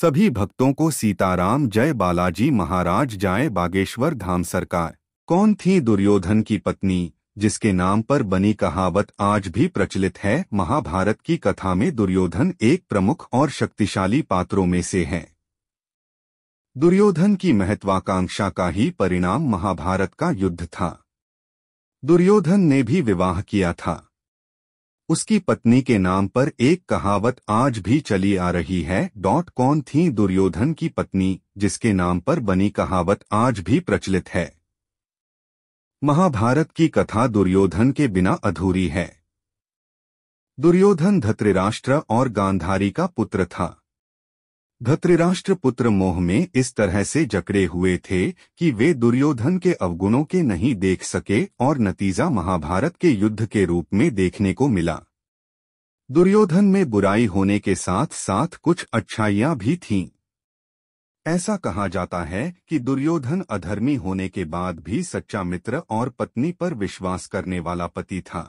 सभी भक्तों को सीताराम जय बालाजी महाराज जाए बागेश्वर धाम सरकार कौन थी दुर्योधन की पत्नी जिसके नाम पर बनी कहावत आज भी प्रचलित है महाभारत की कथा में दुर्योधन एक प्रमुख और शक्तिशाली पात्रों में से है दुर्योधन की महत्वाकांक्षा का ही परिणाम महाभारत का युद्ध था दुर्योधन ने भी विवाह किया था उसकी पत्नी के नाम पर एक कहावत आज भी चली आ रही है डॉट कौन थी दुर्योधन की पत्नी जिसके नाम पर बनी कहावत आज भी प्रचलित है महाभारत की कथा दुर्योधन के बिना अधूरी है दुर्योधन धतृराष्ट्र और गांधारी का पुत्र था धतृराष्ट्र पुत्र मोह में इस तरह से जकड़े हुए थे कि वे दुर्योधन के अवगुणों के नहीं देख सके और नतीजा महाभारत के युद्ध के रूप में देखने को मिला दुर्योधन में बुराई होने के साथ साथ कुछ अच्छाइयां भी थीं ऐसा कहा जाता है कि दुर्योधन अधर्मी होने के बाद भी सच्चा मित्र और पत्नी पर विश्वास करने वाला पति था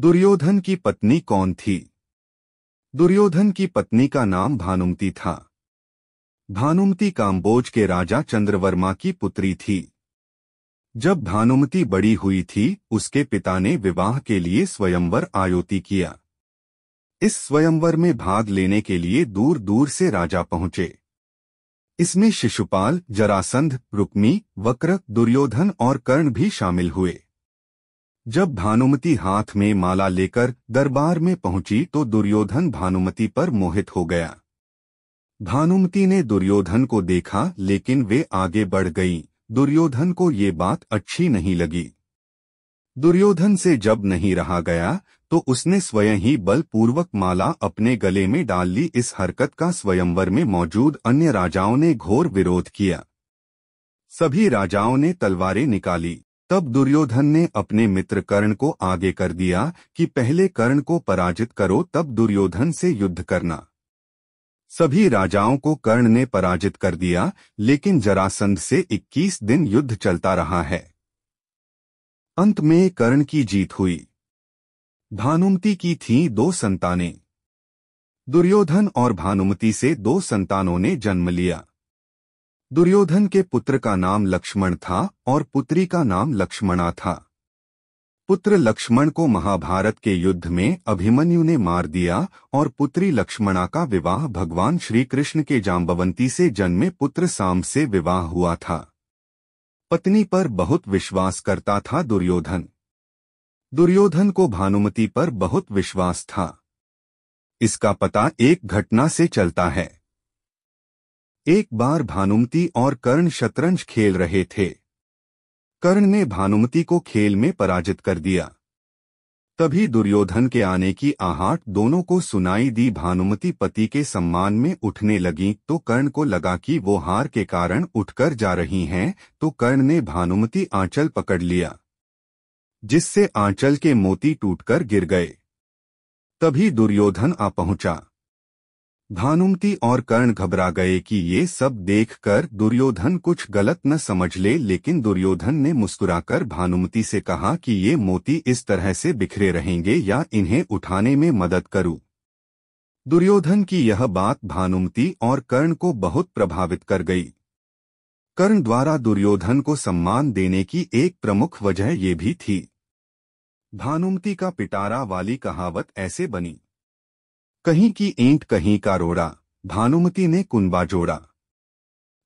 दुर्योधन की पत्नी कौन थी दुर्योधन की पत्नी का नाम भानुमती था भानुमती काम्बोज के राजा चंद्रवर्मा की पुत्री थी जब भानुमती बड़ी हुई थी उसके पिता ने विवाह के लिए स्वयंवर आयोति किया इस स्वयंवर में भाग लेने के लिए दूर दूर से राजा पहुंचे इसमें शिशुपाल जरासंध रुक्मी वक्र दुर्योधन और कर्ण भी शामिल हुए जब भानुमति हाथ में माला लेकर दरबार में पहुंची तो दुर्योधन भानुमति पर मोहित हो गया भानुमति ने दुर्योधन को देखा लेकिन वे आगे बढ़ गई दुर्योधन को ये बात अच्छी नहीं लगी दुर्योधन से जब नहीं रहा गया तो उसने स्वयं ही बलपूर्वक माला अपने गले में डाल ली इस हरकत का स्वयंवर में मौजूद अन्य राजाओं ने घोर विरोध किया सभी राजाओं ने तलवारें निकाली तब दुर्योधन ने अपने मित्र कर्ण को आगे कर दिया कि पहले कर्ण को पराजित करो तब दुर्योधन से युद्ध करना सभी राजाओं को कर्ण ने पराजित कर दिया लेकिन जरासंध से 21 दिन युद्ध चलता रहा है अंत में कर्ण की जीत हुई भानुमति की थीं दो संतानें दुर्योधन और भानुमति से दो संतानों ने जन्म लिया दुर्योधन के पुत्र का नाम लक्ष्मण था और पुत्री का नाम लक्ष्मणा था पुत्र लक्ष्मण को महाभारत के युद्ध में अभिमन्यु ने मार दिया और पुत्री लक्ष्मणा का विवाह भगवान श्री कृष्ण के जाम्बवंती से जन्मे पुत्र साम से विवाह हुआ था पत्नी पर बहुत विश्वास करता था दुर्योधन दुर्योधन को भानुमति पर बहुत विश्वास था इसका पता एक घटना से चलता है एक बार भानुमति और कर्ण शतरंज खेल रहे थे कर्ण ने भानुमति को खेल में पराजित कर दिया तभी दुर्योधन के आने की आहट दोनों को सुनाई दी भानुमति पति के सम्मान में उठने लगी तो कर्ण को लगा कि वो हार के कारण उठकर जा रही हैं तो कर्ण ने भानुमति आंचल पकड़ लिया जिससे आंचल के मोती टूटकर गिर गए तभी दुर्योधन आ पहुंचा भानुमति और कर्ण घबरा गए कि ये सब देखकर दुर्योधन कुछ गलत न समझ ले लेकिन दुर्योधन ने मुस्कुराकर भानुमति से कहा कि ये मोती इस तरह से बिखरे रहेंगे या इन्हें उठाने में मदद करूं दुर्योधन की यह बात भानुमति और कर्ण को बहुत प्रभावित कर गई कर्ण द्वारा दुर्योधन को सम्मान देने की एक प्रमुख वजह ये भी थी भानुमति का पिटारा वाली कहावत ऐसे बनी कहीं की ईंट कहीं का रोड़ा भानुमति ने कुनबा जोड़ा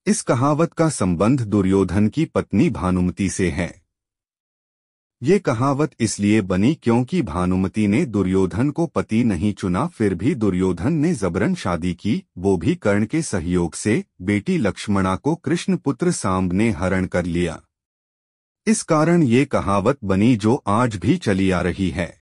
इस कहावत का संबंध दुर्योधन की पत्नी भानुमति से है ये कहावत इसलिए बनी क्योंकि भानुमति ने दुर्योधन को पति नहीं चुना फिर भी दुर्योधन ने जबरन शादी की वो भी कर्ण के सहयोग से बेटी लक्ष्मणा को कृष्ण पुत्र सांब ने हरण कर लिया इस कारण ये कहावत बनी जो आज भी चली आ रही है